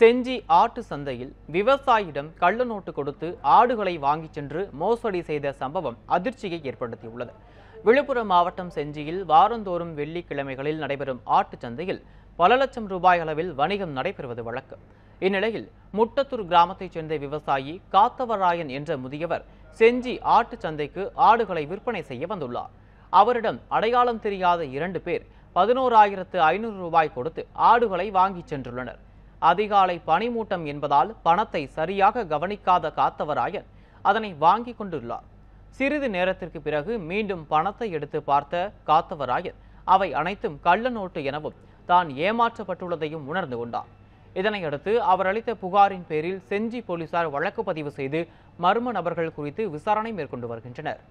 செஞ்சி ஆட்டு சந்தையில் விவசாயியிடம் கள்ள நோட்டு கொடுத்து ஆடுகளை வாங்கிச் சென்று மோசடி செய்த சம்பவம் அதிர்ச்சியை ஏற்படுத்தியுள்ளது விழுப்புரம் மாவட்டம் செஞ்சியில் வாரந்தோறும் வெள்ளிக்கிழமைகளில் நடைபெறும் ஆட்டு சந்தையில் பல லட்சம் ரூபாய் அளவில் வணிகம் நடைபெறுவது வழக்கம் இந்நிலையில் முட்டத்தூர் கிராமத்தைச் சேர்ந்த விவசாயி காத்தவராயன் என்ற முதியவர் செஞ்சி ஆட்டு சந்தைக்கு ஆடுகளை விற்பனை செய்ய வந்துள்ளார் அவரிடம் அடையாளம் தெரியாத இரண்டு பேர் பதினோராயிரத்து ஐநூறு ரூபாய் கொடுத்து ஆடுகளை வாங்கிச் சென்றுள்ளனர் அதிகாலை பனிமூட்டம் என்பதால் பணத்தை சரியாக கவனிக்காத காத்தவராயன் அதனை வாங்கி கொண்டுள்ளார் சிறிது நேரத்திற்கு பிறகு மீண்டும் பணத்தை எடுத்து பார்த்த காத்தவராயன் அவை அனைத்தும் கள்ள நோட்டு எனவும் தான் ஏமாற்றப்பட்டுள்ளதையும் உணர்ந்து கொண்டார் இதனையடுத்து அவர் அளித்த புகாரின் பேரில் செஞ்சி போலீசார் வழக்கு பதிவு செய்து மர்ம நபர்கள் குறித்து விசாரணை மேற்கொண்டு வருகின்றனர்